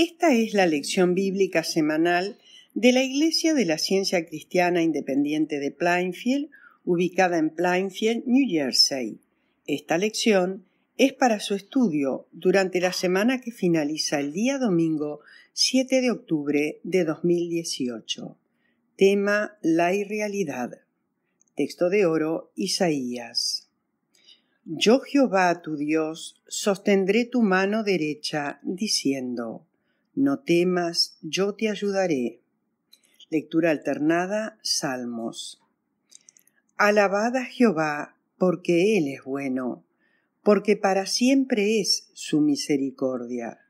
Esta es la lección bíblica semanal de la Iglesia de la Ciencia Cristiana Independiente de Plainfield, ubicada en Plainfield, New Jersey. Esta lección es para su estudio durante la semana que finaliza el día domingo 7 de octubre de 2018. Tema La irrealidad. Texto de oro Isaías. Yo Jehová tu Dios sostendré tu mano derecha diciendo no temas, yo te ayudaré. Lectura alternada, Salmos. Alabada Jehová, porque Él es bueno, porque para siempre es su misericordia.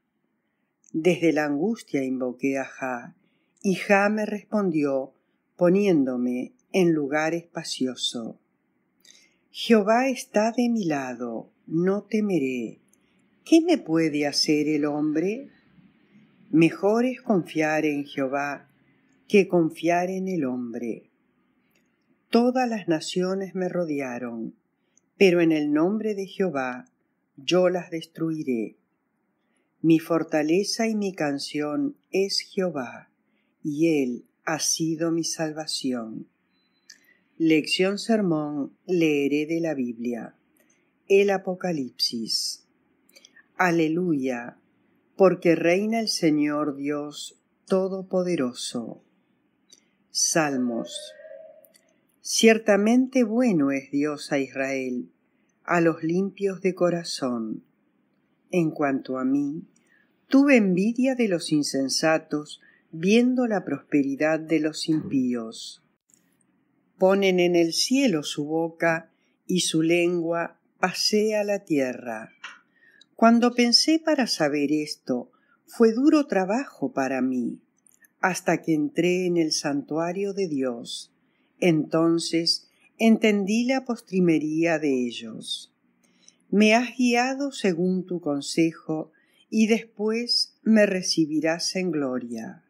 Desde la angustia invoqué a Jah, y Jah me respondió, poniéndome en lugar espacioso. Jehová está de mi lado, no temeré. ¿Qué me puede hacer el hombre? Mejor es confiar en Jehová que confiar en el hombre. Todas las naciones me rodearon, pero en el nombre de Jehová yo las destruiré. Mi fortaleza y mi canción es Jehová, y Él ha sido mi salvación. Lección Sermón leeré de la Biblia. El Apocalipsis. Aleluya porque reina el Señor Dios Todopoderoso. Salmos. Ciertamente bueno es Dios a Israel, a los limpios de corazón. En cuanto a mí, tuve envidia de los insensatos, viendo la prosperidad de los impíos. Ponen en el cielo su boca, y su lengua pasea la tierra. Cuando pensé para saber esto, fue duro trabajo para mí, hasta que entré en el santuario de Dios. Entonces entendí la postrimería de ellos. Me has guiado según tu consejo, y después me recibirás en gloria.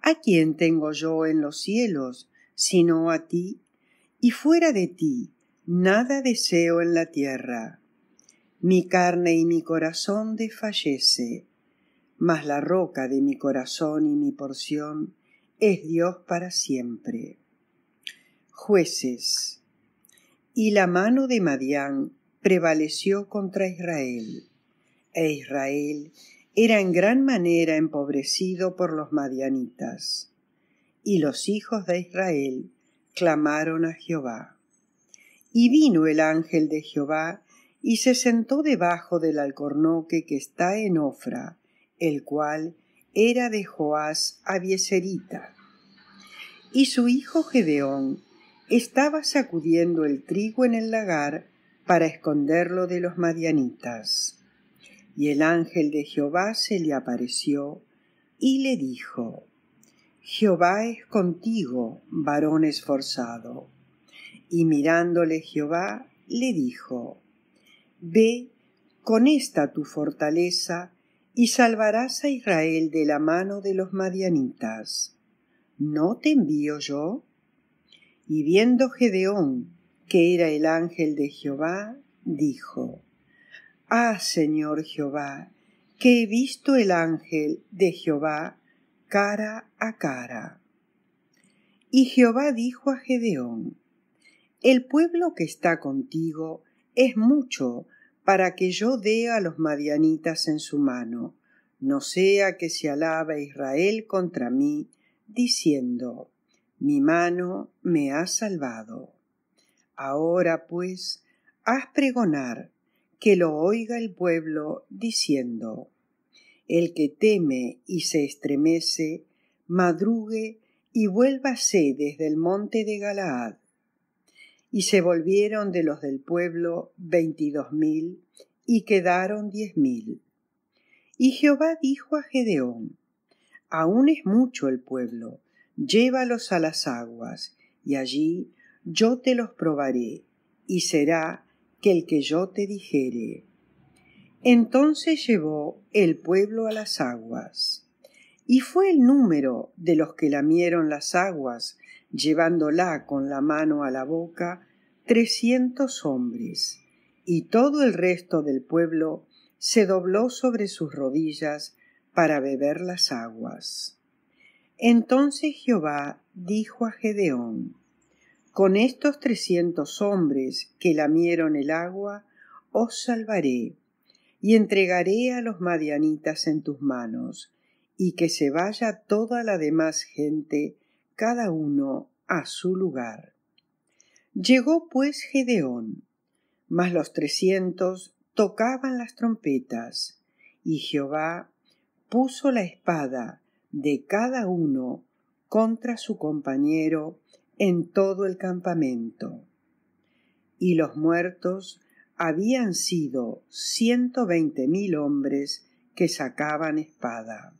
¿A quién tengo yo en los cielos, sino a ti? Y fuera de ti, nada deseo en la tierra. Mi carne y mi corazón desfallece, mas la roca de mi corazón y mi porción es Dios para siempre. Jueces. Y la mano de Madián prevaleció contra Israel, e Israel era en gran manera empobrecido por los madianitas. Y los hijos de Israel clamaron a Jehová. Y vino el ángel de Jehová y se sentó debajo del alcornoque que está en Ofra, el cual era de Joás Abieserita. Y su hijo Gedeón estaba sacudiendo el trigo en el lagar para esconderlo de los madianitas. Y el ángel de Jehová se le apareció y le dijo, Jehová es contigo, varón esforzado. Y mirándole Jehová, le dijo, Ve con esta tu fortaleza y salvarás a Israel de la mano de los madianitas. ¿No te envío yo? Y viendo Gedeón, que era el ángel de Jehová, dijo, Ah, Señor Jehová, que he visto el ángel de Jehová cara a cara. Y Jehová dijo a Gedeón, El pueblo que está contigo es mucho para que yo dé a los madianitas en su mano, no sea que se alabe Israel contra mí, diciendo, mi mano me ha salvado. Ahora pues, haz pregonar, que lo oiga el pueblo, diciendo, el que teme y se estremece, madrugue y vuélvase desde el monte de Galaad y se volvieron de los del pueblo veintidós mil, y quedaron diez mil. Y Jehová dijo a Gedeón, Aún es mucho el pueblo, llévalos a las aguas, y allí yo te los probaré, y será que el que yo te dijere. Entonces llevó el pueblo a las aguas, y fue el número de los que lamieron las aguas llevándola con la mano a la boca, trescientos hombres, y todo el resto del pueblo se dobló sobre sus rodillas para beber las aguas. Entonces Jehová dijo a Gedeón, Con estos trescientos hombres que lamieron el agua, os salvaré, y entregaré a los madianitas en tus manos, y que se vaya toda la demás gente cada uno a su lugar. Llegó pues Gedeón, mas los trescientos tocaban las trompetas, y Jehová puso la espada de cada uno contra su compañero en todo el campamento. Y los muertos habían sido ciento veinte mil hombres que sacaban espada.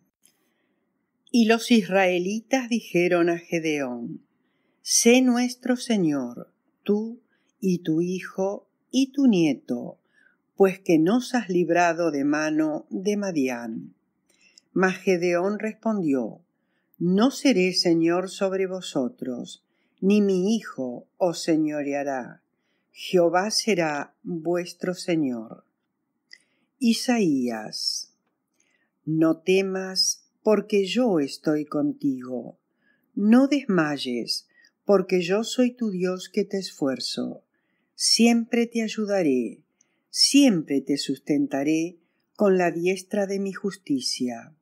Y los israelitas dijeron a Gedeón, Sé nuestro Señor, tú y tu hijo y tu nieto, pues que nos has librado de mano de Madián. Mas Gedeón respondió, No seré Señor sobre vosotros, ni mi hijo os señoreará. Jehová será vuestro Señor. Isaías. No temas, porque yo estoy contigo. No desmayes, porque yo soy tu Dios que te esfuerzo. Siempre te ayudaré, siempre te sustentaré con la diestra de mi justicia.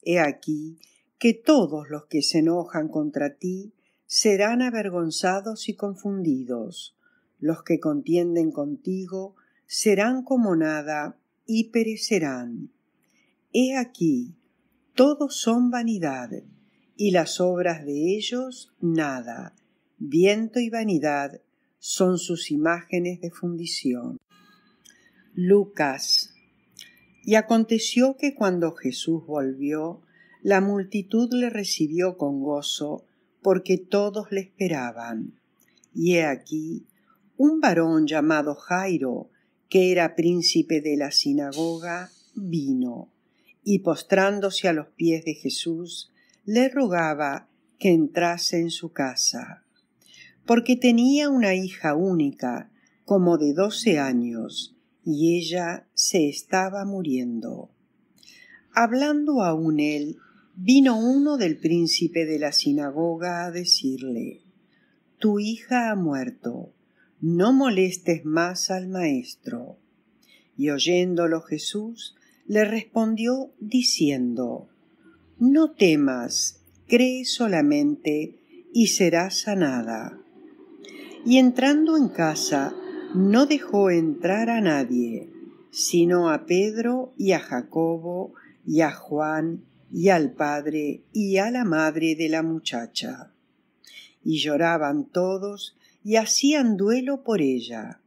He aquí que todos los que se enojan contra ti serán avergonzados y confundidos. Los que contienden contigo serán como nada y perecerán. He aquí todos son vanidad, y las obras de ellos nada. Viento y vanidad son sus imágenes de fundición. Lucas. Y aconteció que cuando Jesús volvió, la multitud le recibió con gozo, porque todos le esperaban. Y he aquí un varón llamado Jairo, que era príncipe de la sinagoga, vino y postrándose a los pies de Jesús, le rogaba que entrase en su casa, porque tenía una hija única, como de doce años, y ella se estaba muriendo. Hablando aún él, vino uno del príncipe de la sinagoga a decirle Tu hija ha muerto, no molestes más al maestro. Y oyéndolo Jesús, le respondió diciendo, No temas, cree solamente y serás sanada. Y entrando en casa, no dejó entrar a nadie, sino a Pedro y a Jacobo y a Juan y al padre y a la madre de la muchacha. Y lloraban todos y hacían duelo por ella.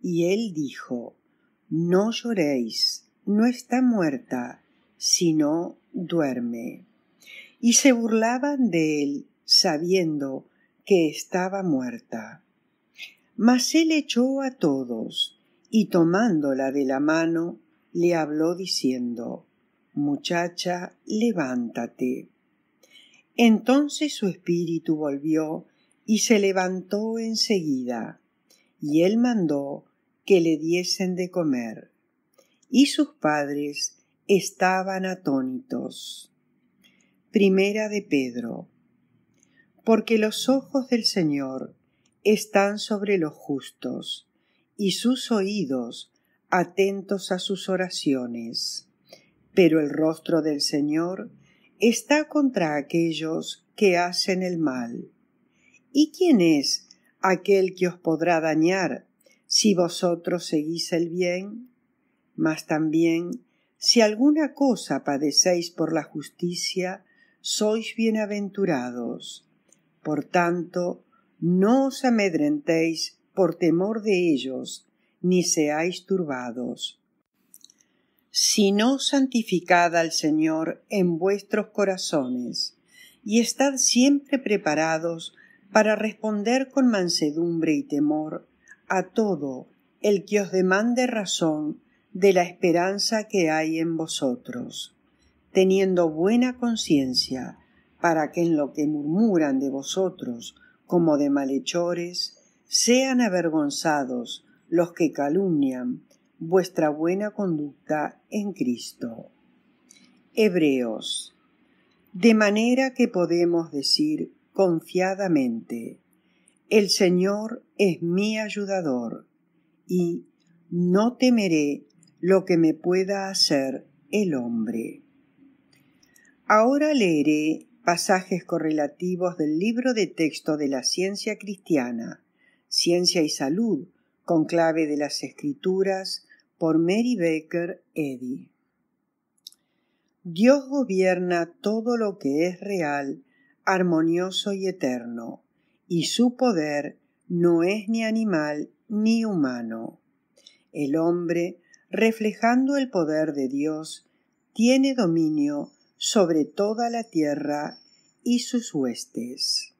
Y él dijo, No lloréis no está muerta, sino duerme. Y se burlaban de él, sabiendo que estaba muerta. Mas él echó a todos, y tomándola de la mano, le habló diciendo, Muchacha, levántate. Entonces su espíritu volvió y se levantó enseguida, y él mandó que le diesen de comer y sus padres estaban atónitos. Primera de Pedro. Porque los ojos del Señor están sobre los justos y sus oídos atentos a sus oraciones. Pero el rostro del Señor está contra aquellos que hacen el mal. ¿Y quién es aquel que os podrá dañar si vosotros seguís el bien? Mas también, si alguna cosa padecéis por la justicia, sois bienaventurados. Por tanto, no os amedrentéis por temor de ellos, ni seáis turbados. Sino santificad al Señor en vuestros corazones, y estad siempre preparados para responder con mansedumbre y temor a todo el que os demande razón de la esperanza que hay en vosotros, teniendo buena conciencia, para que en lo que murmuran de vosotros como de malhechores, sean avergonzados los que calumnian vuestra buena conducta en Cristo. Hebreos. De manera que podemos decir confiadamente, el Señor es mi ayudador, y no temeré lo que me pueda hacer el hombre. Ahora leeré pasajes correlativos del libro de texto de la ciencia cristiana, Ciencia y Salud, con clave de las escrituras, por Mary Baker Eddy. Dios gobierna todo lo que es real, armonioso y eterno, y su poder no es ni animal ni humano. El hombre reflejando el poder de Dios, tiene dominio sobre toda la tierra y sus huestes.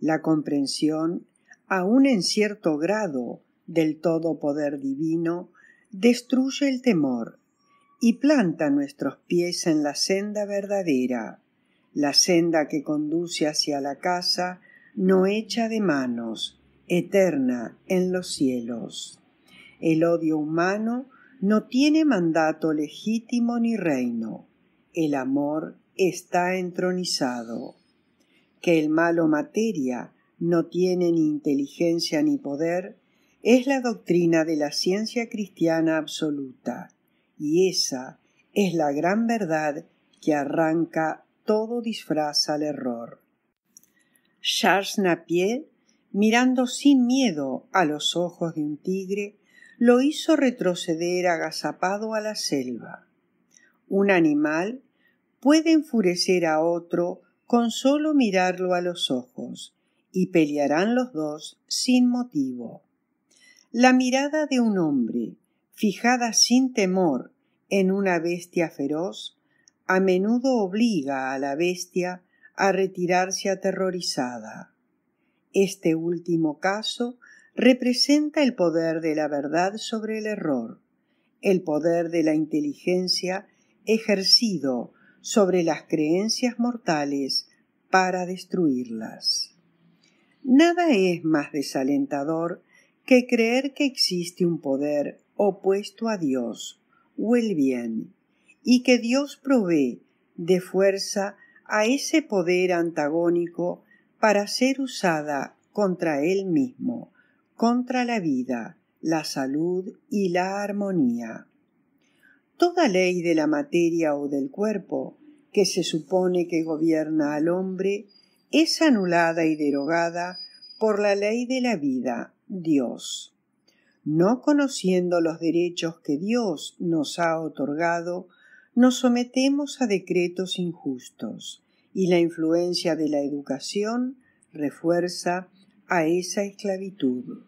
La comprensión, aun en cierto grado, del todo poder divino, destruye el temor y planta nuestros pies en la senda verdadera, la senda que conduce hacia la casa no hecha de manos, eterna en los cielos. El odio humano no tiene mandato legítimo ni reino. El amor está entronizado. Que el malo materia no tiene ni inteligencia ni poder es la doctrina de la ciencia cristiana absoluta, y esa es la gran verdad que arranca todo disfraz al error. Charles Napier, mirando sin miedo a los ojos de un tigre, lo hizo retroceder agazapado a la selva. Un animal puede enfurecer a otro con solo mirarlo a los ojos, y pelearán los dos sin motivo. La mirada de un hombre, fijada sin temor en una bestia feroz, a menudo obliga a la bestia a retirarse aterrorizada. Este último caso representa el poder de la verdad sobre el error, el poder de la inteligencia ejercido sobre las creencias mortales para destruirlas. Nada es más desalentador que creer que existe un poder opuesto a Dios o el bien, y que Dios provee de fuerza a ese poder antagónico para ser usada contra él mismo contra la vida, la salud y la armonía. Toda ley de la materia o del cuerpo que se supone que gobierna al hombre es anulada y derogada por la ley de la vida, Dios. No conociendo los derechos que Dios nos ha otorgado, nos sometemos a decretos injustos, y la influencia de la educación refuerza a esa esclavitud.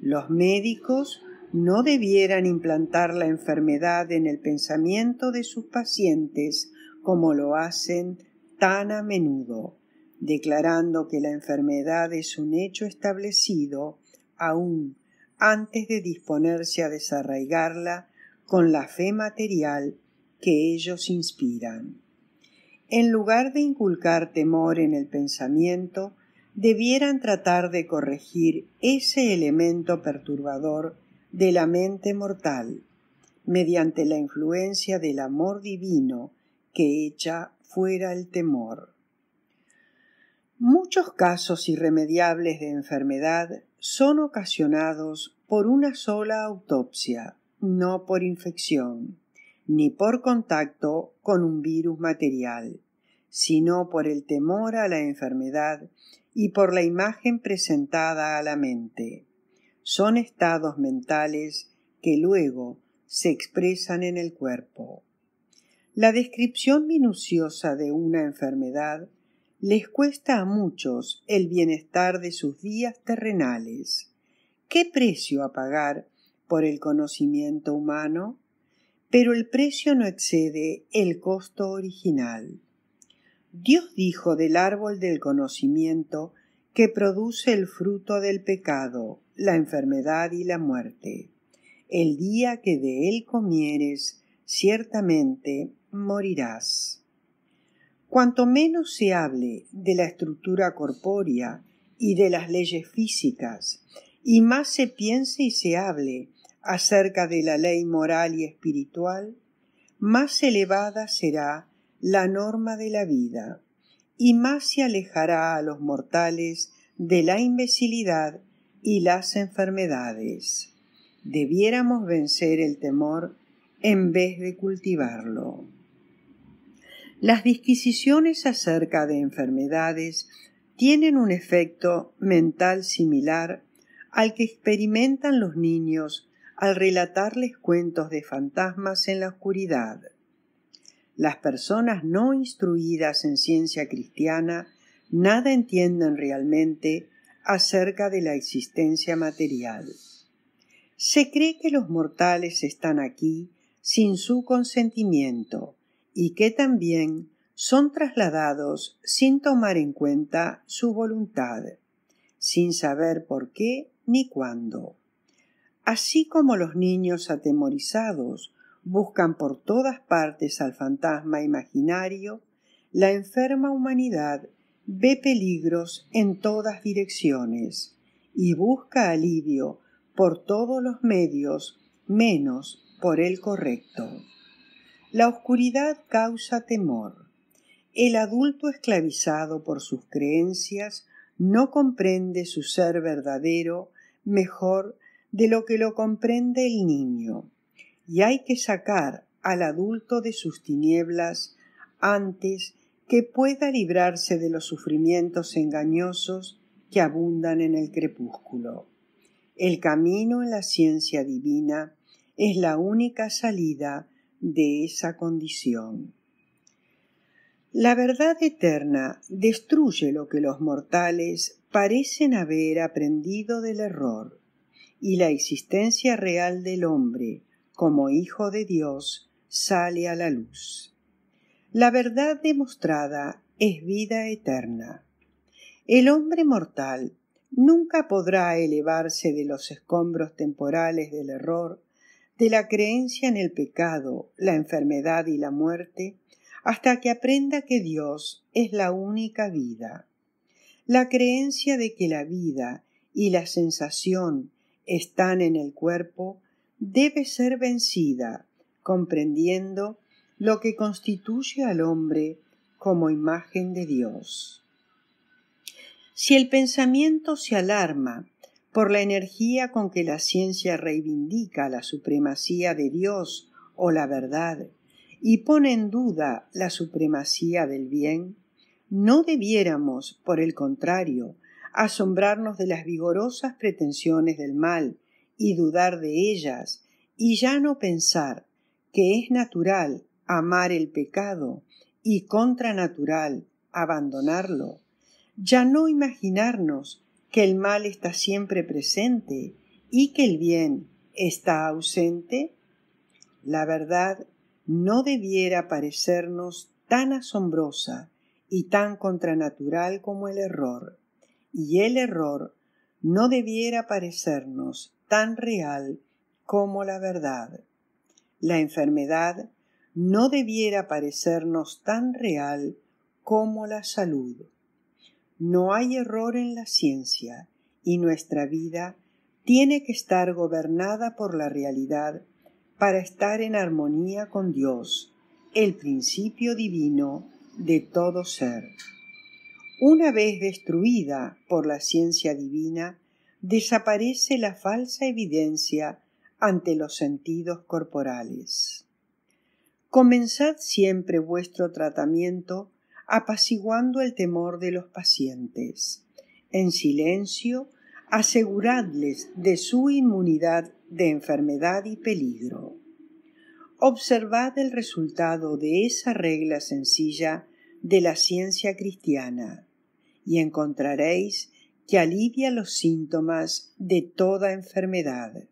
Los médicos no debieran implantar la enfermedad en el pensamiento de sus pacientes como lo hacen tan a menudo, declarando que la enfermedad es un hecho establecido aún antes de disponerse a desarraigarla con la fe material que ellos inspiran. En lugar de inculcar temor en el pensamiento, debieran tratar de corregir ese elemento perturbador de la mente mortal mediante la influencia del amor divino que echa fuera el temor. Muchos casos irremediables de enfermedad son ocasionados por una sola autopsia, no por infección, ni por contacto con un virus material, sino por el temor a la enfermedad y por la imagen presentada a la mente. Son estados mentales que luego se expresan en el cuerpo. La descripción minuciosa de una enfermedad les cuesta a muchos el bienestar de sus días terrenales. ¿Qué precio a pagar por el conocimiento humano? Pero el precio no excede el costo original. Dios dijo del árbol del conocimiento que produce el fruto del pecado, la enfermedad y la muerte. El día que de él comieres, ciertamente morirás. Cuanto menos se hable de la estructura corpórea y de las leyes físicas, y más se piense y se hable acerca de la ley moral y espiritual, más elevada será la norma de la vida, y más se alejará a los mortales de la imbecilidad y las enfermedades. Debiéramos vencer el temor en vez de cultivarlo. Las disquisiciones acerca de enfermedades tienen un efecto mental similar al que experimentan los niños al relatarles cuentos de fantasmas en la oscuridad. Las personas no instruidas en ciencia cristiana nada entienden realmente acerca de la existencia material. Se cree que los mortales están aquí sin su consentimiento y que también son trasladados sin tomar en cuenta su voluntad, sin saber por qué ni cuándo. Así como los niños atemorizados buscan por todas partes al fantasma imaginario, la enferma humanidad ve peligros en todas direcciones y busca alivio por todos los medios menos por el correcto. La oscuridad causa temor. El adulto esclavizado por sus creencias no comprende su ser verdadero mejor de lo que lo comprende el niño y hay que sacar al adulto de sus tinieblas antes que pueda librarse de los sufrimientos engañosos que abundan en el crepúsculo. El camino en la ciencia divina es la única salida de esa condición. La verdad eterna destruye lo que los mortales parecen haber aprendido del error, y la existencia real del hombre, como Hijo de Dios, sale a la luz. La verdad demostrada es vida eterna. El hombre mortal nunca podrá elevarse de los escombros temporales del error, de la creencia en el pecado, la enfermedad y la muerte, hasta que aprenda que Dios es la única vida. La creencia de que la vida y la sensación están en el cuerpo debe ser vencida, comprendiendo lo que constituye al hombre como imagen de Dios. Si el pensamiento se alarma por la energía con que la ciencia reivindica la supremacía de Dios o la verdad y pone en duda la supremacía del bien, no debiéramos, por el contrario, asombrarnos de las vigorosas pretensiones del mal, y dudar de ellas, y ya no pensar que es natural amar el pecado y contranatural abandonarlo, ya no imaginarnos que el mal está siempre presente y que el bien está ausente? La verdad no debiera parecernos tan asombrosa y tan contranatural como el error, y el error no debiera parecernos tan real como la verdad. La enfermedad no debiera parecernos tan real como la salud. No hay error en la ciencia y nuestra vida tiene que estar gobernada por la realidad para estar en armonía con Dios, el principio divino de todo ser. Una vez destruida por la ciencia divina, desaparece la falsa evidencia ante los sentidos corporales. Comenzad siempre vuestro tratamiento apaciguando el temor de los pacientes. En silencio, aseguradles de su inmunidad de enfermedad y peligro. Observad el resultado de esa regla sencilla de la ciencia cristiana y encontraréis que alivia los síntomas de toda enfermedad.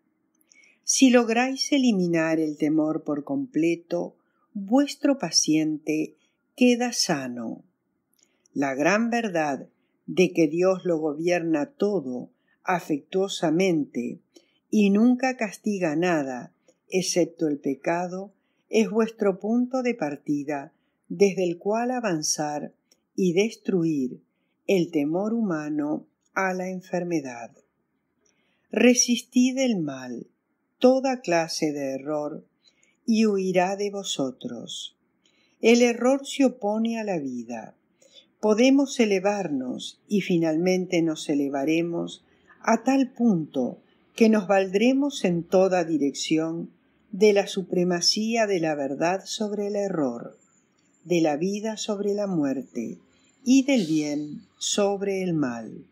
Si lográis eliminar el temor por completo, vuestro paciente queda sano. La gran verdad de que Dios lo gobierna todo afectuosamente y nunca castiga nada, excepto el pecado, es vuestro punto de partida desde el cual avanzar y destruir el temor humano a la enfermedad. Resistid el mal, toda clase de error, y huirá de vosotros. El error se opone a la vida. Podemos elevarnos y finalmente nos elevaremos a tal punto que nos valdremos en toda dirección de la supremacía de la verdad sobre el error, de la vida sobre la muerte y del bien sobre el mal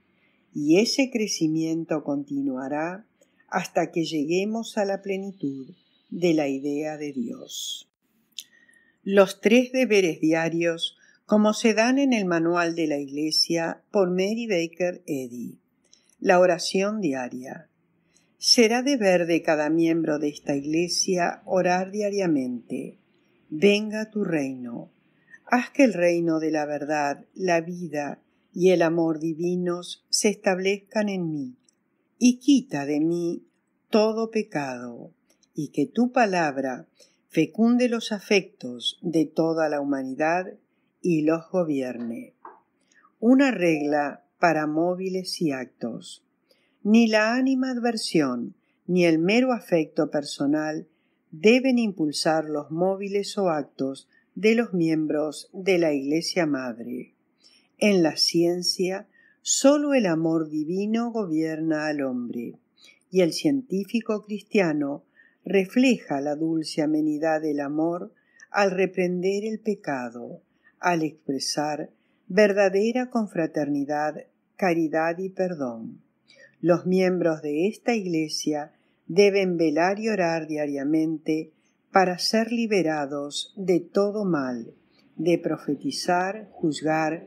y ese crecimiento continuará hasta que lleguemos a la plenitud de la idea de Dios. Los tres deberes diarios como se dan en el manual de la Iglesia por Mary Baker Eddy. La oración diaria. Será deber de cada miembro de esta Iglesia orar diariamente. Venga tu reino. Haz que el reino de la verdad, la vida y el amor divinos se establezcan en mí, y quita de mí todo pecado, y que tu palabra fecunde los afectos de toda la humanidad y los gobierne. Una regla para móviles y actos. Ni la ánima adversión ni el mero afecto personal deben impulsar los móviles o actos de los miembros de la Iglesia Madre. En la ciencia, sólo el amor divino gobierna al hombre, y el científico cristiano refleja la dulce amenidad del amor al reprender el pecado, al expresar verdadera confraternidad, caridad y perdón. Los miembros de esta Iglesia deben velar y orar diariamente para ser liberados de todo mal, de profetizar, juzgar,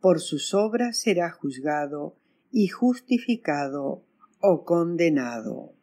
por sus obras será juzgado y justificado o condenado.